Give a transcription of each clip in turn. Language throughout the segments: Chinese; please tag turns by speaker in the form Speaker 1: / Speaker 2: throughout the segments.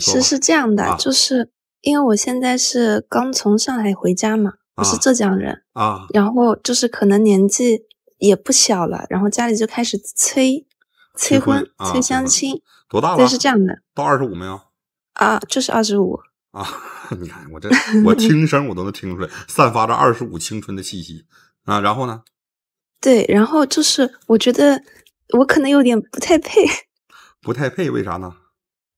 Speaker 1: 是是这
Speaker 2: 样的，就是因为我现在是刚从上海回家嘛，我是浙江人啊，然后就是可能年纪也不小了，然后家里就开始催催婚、催相亲。多大了？是这样的，
Speaker 1: 到二十五没有？
Speaker 2: 啊，就是二十五
Speaker 1: 啊！你看我这，我听声我都能听出来，散发着二十五青春的气息啊！然后呢？
Speaker 2: 对，然后就是我觉得我可能有点不太配，
Speaker 1: 不太配，为啥呢？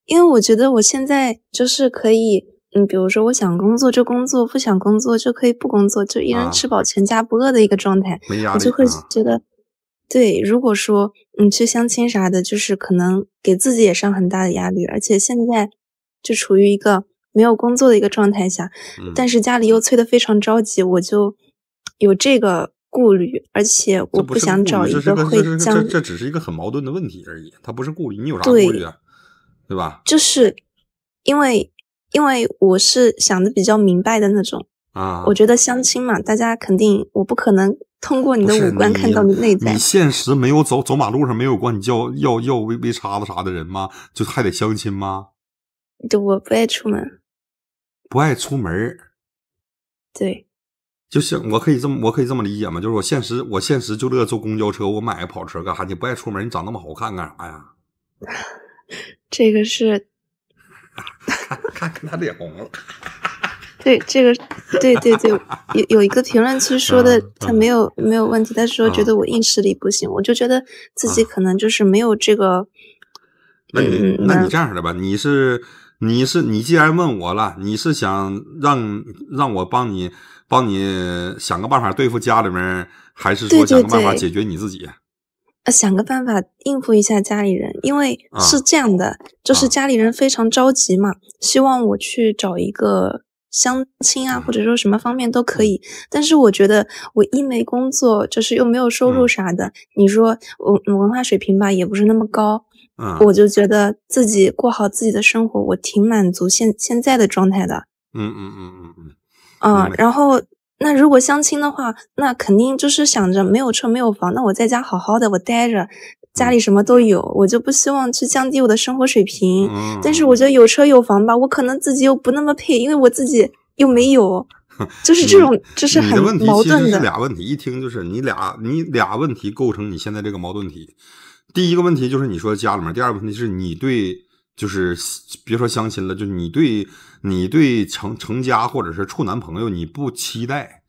Speaker 2: 因为我觉得我现在就是可以，嗯，比如说我想工作就工作，不想工作就可以不工作，就一人吃饱全家不饿的一个状态，我就会觉得，对。如果说你去相亲啥的，就是可能给自己也上很大的压力，而且现在就处于一个没有工作的一个状态下，但是家里又催得非常着急，我就有这个顾虑，而且我不想找一个会将这这
Speaker 1: 只是一个很矛盾的问题而已，他不是顾虑，你有啥顾虑？对吧？
Speaker 2: 就是因为因为我是想的比较明白的那种啊。我觉得相亲嘛，大家肯定我不可能通过你的五官看到你内在。你
Speaker 1: 现实没有走走马路上没有管你叫要要要微微叉子啥的人吗？就还得相亲吗？
Speaker 2: 就我不爱出门，
Speaker 1: 不爱出门对，就是我可以这么我可以这么理解吗？就是我现实我现实就乐坐公交车，我买个跑车干啥？你不爱出门，你长那么好看干啥呀？
Speaker 2: 这个是，
Speaker 1: 看看他脸红了。
Speaker 2: 对，这个，对对对，有有一个评论区说的，他没有没有问题，他说觉得我硬实力不行，我就觉得自己可能就是没有这个。
Speaker 1: 那你那你这样的吧，你是你是你既然问我了，你是想让让我帮你帮你想个办法对付家里面，还是说想个办法解决你自己？
Speaker 2: 想个办法应付一下家里人，因为是这样的，就是家里人非常着急嘛，希望我去找一个相亲啊，或者说什么方面都可以。但是我觉得我一没工作，就是又没有收入啥的。你说我文化水平吧，也不是那么高。嗯，我就觉得自己过好自己的生活，我挺满足现现在的状态的。嗯嗯嗯嗯嗯。然后。那如果相亲的话，那肯定就是想着没有车没有房，那我在家好好的我待着，家里什么都有，我就不希望去降低我的生活水平。但是我觉得有车有房吧，我可能自己又不那么配，因为我自己又没有，就是这种，就是很矛盾的。俩
Speaker 1: 问题，一听就是你俩，你俩问题构成你现在这个矛盾体。第一个问题就是你说家里面，第二个问题是你对，就是别说相亲了，就是你对。你对成成家或者是处男朋友，你不期待，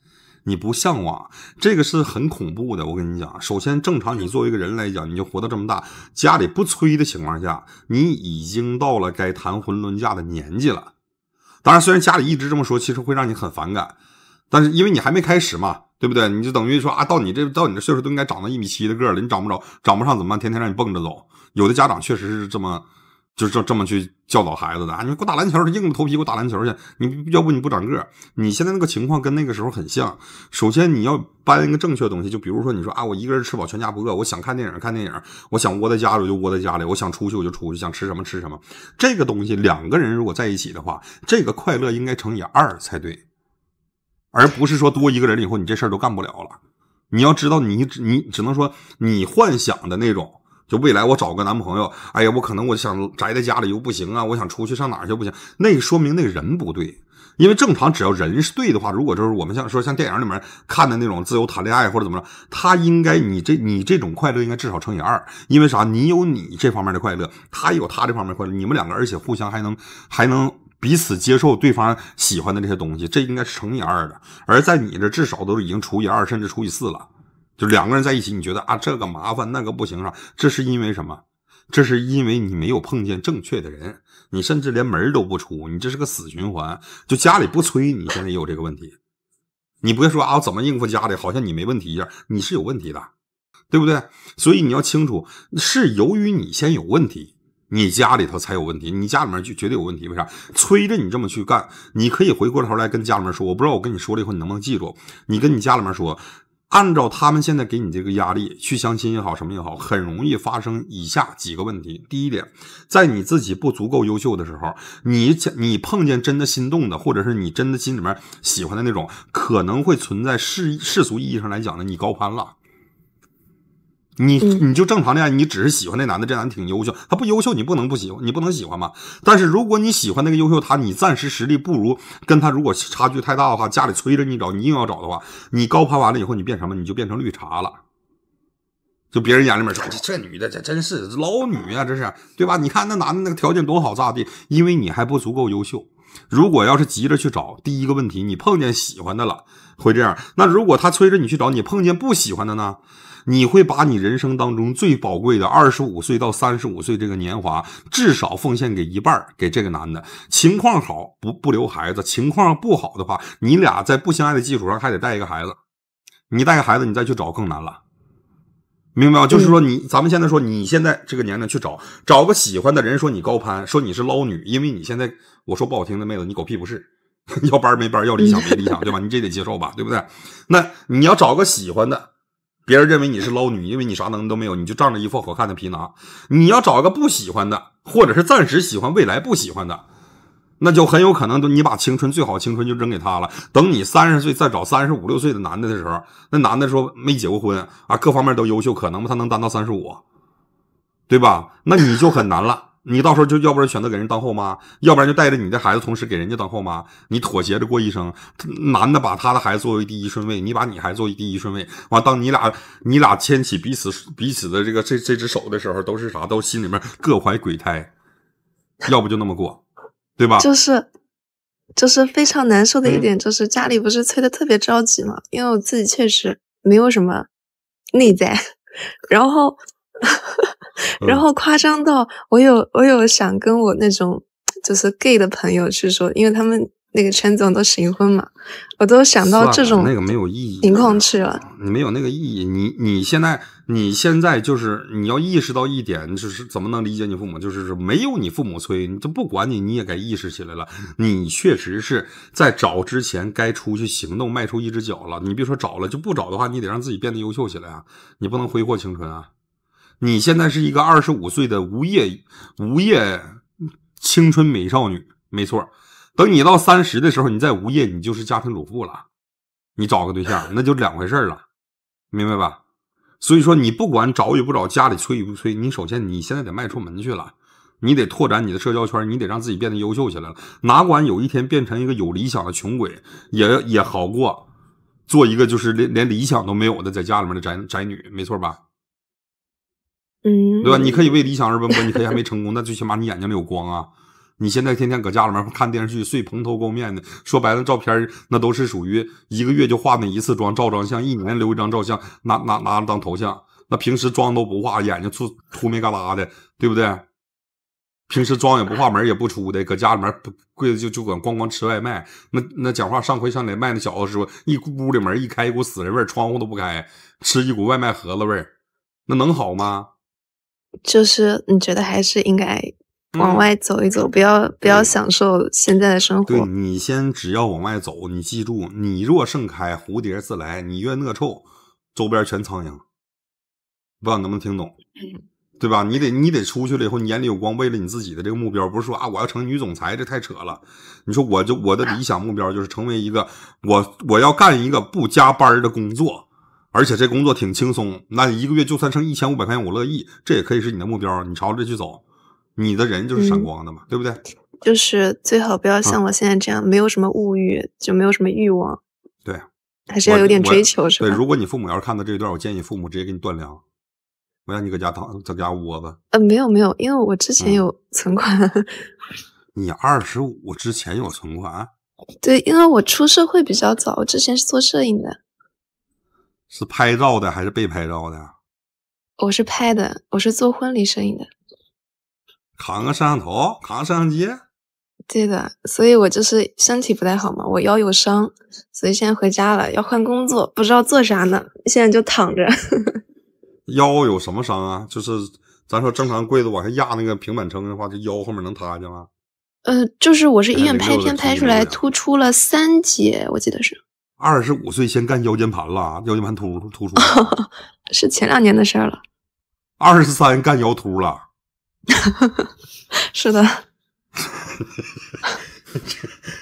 Speaker 1: 你不向往，这个是很恐怖的。我跟你讲，首先正常，你作为一个人来讲，你就活到这么大，家里不催的情况下，你已经到了该谈婚论嫁的年纪了。当然，虽然家里一直这么说，其实会让你很反感，但是因为你还没开始嘛，对不对？你就等于说啊，到你这到你这岁数都应该长到一米七的个了，你长不着长不上怎么办？天天让你蹦着走，有的家长确实是这么。就是这么去教导孩子的啊！你给我打篮球，硬着头皮给我打篮球去。你要不你不长个儿。你现在那个情况跟那个时候很像。首先你要搬一个正确的东西，就比如说你说啊，我一个人吃饱全家不饿。我想看电影，看电影；我想窝在家里，就窝在家里；我想出去，我就出去；想吃什么吃什么。这个东西两个人如果在一起的话，这个快乐应该乘以二才对，而不是说多一个人以后你这事儿都干不了了。你要知道，你你只能说你幻想的那种。就未来我找个男朋友，哎呀，我可能我想宅在家里又不行啊，我想出去上哪儿去不行。那说明那个人不对，因为正常只要人是对的话，如果就是我们像说像电影里面看的那种自由谈恋爱或者怎么着，他应该你这你这种快乐应该至少乘以二，因为啥？你有你这方面的快乐，他有他这方面的快乐，你们两个而且互相还能还能彼此接受对方喜欢的这些东西，这应该是乘以二的，而在你这至少都是已经除以二甚至除以四了。就两个人在一起，你觉得啊，这个麻烦，那个不行啊，这是因为什么？这是因为你没有碰见正确的人，你甚至连门都不出，你这是个死循环。就家里不催你，现在也有这个问题。你不要说啊，怎么应付家里，好像你没问题一样，你是有问题的，对不对？所以你要清楚，是由于你先有问题，你家里头才有问题，你家里面就绝对有问题。为啥？催着你这么去干，你可以回过头来跟家里面说，我不知道我跟你说了以后你能不能记住？你跟你家里面说。按照他们现在给你这个压力去相亲也好，什么也好，很容易发生以下几个问题。第一点，在你自己不足够优秀的时候，你你碰见真的心动的，或者是你真的心里面喜欢的那种，可能会存在世世俗意义上来讲的，你高攀了。你你就正常恋爱，你只是喜欢那男的，这男的挺优秀，他不优秀，你不能不喜欢，你不能喜欢吗？但是如果你喜欢那个优秀他，你暂时实力不如跟他，如果差距太大的话，家里催着你找，你硬要找的话，你高攀完了以后，你变什么？你就变成绿茶了，就别人眼里面说这女的这真是老女啊，这是对吧？你看那男的那个条件多好咋地？因为你还不足够优秀。如果要是急着去找，第一个问题你碰见喜欢的了，会这样。那如果他催着你去找，你碰见不喜欢的呢？你会把你人生当中最宝贵的二十五岁到三十五岁这个年华，至少奉献给一半给这个男的。情况好，不不留孩子；情况不好的话，你俩在不相爱的基础上还得带一个孩子。你带个孩子，你再去找更难了，明白吗？就是说，你咱们现在说，你现在这个年龄去找找个喜欢的人，说你高攀，说你是捞女，因为你现在我说不好听的，妹子，你狗屁不是，要班没班，要理想没理想，对吧？你这得接受吧，对不对？那你要找个喜欢的。别人认为你是捞女，因为你啥能力都没有，你就仗着一副好看的皮囊。你要找个不喜欢的，或者是暂时喜欢未来不喜欢的，那就很有可能都你把青春最好青春就扔给他了。等你三十岁再找三十五六岁的男的的时候，那男的说没结过婚啊，各方面都优秀，可能吗？他能单到三十五，对吧？那你就很难了。你到时候就要不然选择给人当后妈，要不然就带着你的孩子，同时给人家当后妈。你妥协着过一生，男的把他的孩子作为第一顺位，你把你孩子为第一顺位。完，当你俩你俩牵起彼此彼此的这个这这只手的时候，都是啥？都心里面各怀鬼胎。要不就那么过，对吧？就
Speaker 2: 是，就是非常难受的一点，就是家里不是催的特别着急吗？因为我自己确实没有什么内在，然后。然后夸张到我有我有想跟我那种就是 gay 的朋友去说，因为他们那个圈子都行婚嘛，我都想到这种那个没有意义情况去了。
Speaker 1: 你没有那个意义，你你现在你现在就是你要意识到一点，就是怎么能理解你父母？就是说没有你父母催，你就不管你，你也该意识起来了。你确实是在找之前该出去行动，迈出一只脚了。你别说找了，就不找的话，你得让自己变得优秀起来啊！你不能挥霍青春啊！你现在是一个二十五岁的无业无业青春美少女，没错。等你到三十的时候，你再无业，你就是家庭主妇了。你找个对象，那就两回事了，明白吧？所以说，你不管找与不找，家里催与不催，你首先你现在得迈出门去了，你得拓展你的社交圈，你得让自己变得优秀起来了。哪管有一天变成一个有理想的穷鬼，也也好过做一个就是连连理想都没有的在家里面的宅宅女，没错吧？
Speaker 2: 嗯，对吧？你可以为理
Speaker 1: 想而奔波，你可以还没成功，那最起码你眼睛里有光啊！你现在天天搁家里面看电视剧，睡蓬头垢面的，说白了，照片那都是属于一个月就化那一次妆照张相，一年留一张照相，拿拿拿着当头像。那平时妆都不化，眼睛粗粗眉旮旯的，对不对？平时妆也不化，门也不出的，搁家里面柜子就就管光光吃外卖。那那讲话上回上来卖那小子说，一屋里门一开一股死人味窗户都不开，吃一股外卖盒子味那能好吗？
Speaker 2: 就是你觉得还是应该往外走一走，不要不要享受现在的生活。对
Speaker 1: 你先只要往外走，你记住，你若盛开，蝴蝶自来；你越恶臭，周边全苍蝇。不知道能不能听懂，对吧？你得你得出去了以后，你眼里有光，为了你自己的这个目标。不是说啊，我要成女总裁，这太扯了。你说我就我的理想目标就是成为一个，我我要干一个不加班的工作。而且这工作挺轻松，那一个月就算挣一千五百块钱，我乐意。这也可以是你的目标，你朝着去走，你的人就是闪光的嘛，对不对？
Speaker 2: 就是最好不要像我现在这样，没有什么物欲，就没有什么欲望。对，还是要有点追求，是吧？对，如果
Speaker 1: 你父母要是看到这一段，我建议父母直接给你断粮，我让你搁家躺，在家窝子。
Speaker 2: 呃，没有没有，因为我之前有存款。
Speaker 1: 你二十五之前有存款？
Speaker 2: 对，因为我出社会比较早，我之前是做摄影的。
Speaker 1: 是拍照的还是被拍照的？
Speaker 2: 我是拍的，我是做婚礼摄影的。
Speaker 1: 扛个摄像头，扛个摄像机。
Speaker 2: 对的，所以我就是身体不太好嘛，我腰有伤，所以现在回家了，要换工作，不知道做啥呢。现在就躺着。
Speaker 1: 腰有什么伤啊？就是咱说正常跪着往下压那个平板撑的话，这腰后面能塌去吗？
Speaker 2: 呃，就是我是医院拍片拍出来突出了三节，我记得是。
Speaker 1: 二十五岁先干腰间盘了，腰间盘突突出，
Speaker 2: 是前两年的事了。
Speaker 1: 二十三干腰突了，
Speaker 2: 是的。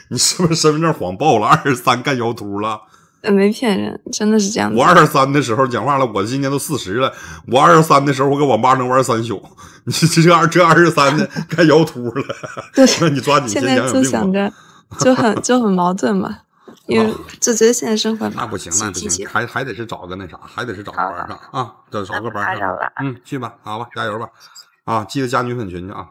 Speaker 1: 你是不是身份证谎报了？二十三干腰突了？没骗
Speaker 2: 人，真的是这样。我二十
Speaker 1: 三的时候讲话了，我今年都四十了。我二十三的时候，我搁网吧能玩三宿。你这二这二十三的干腰突了，那你抓紧。现在就想着，
Speaker 2: 就很就很矛盾嘛。因为就觉得现在生活那
Speaker 1: 不行那不行，还还得是找个那啥，还得是找个班上啊，找找个班，上。嗯，去吧，好吧，加油吧，啊，记得加女粉群去啊。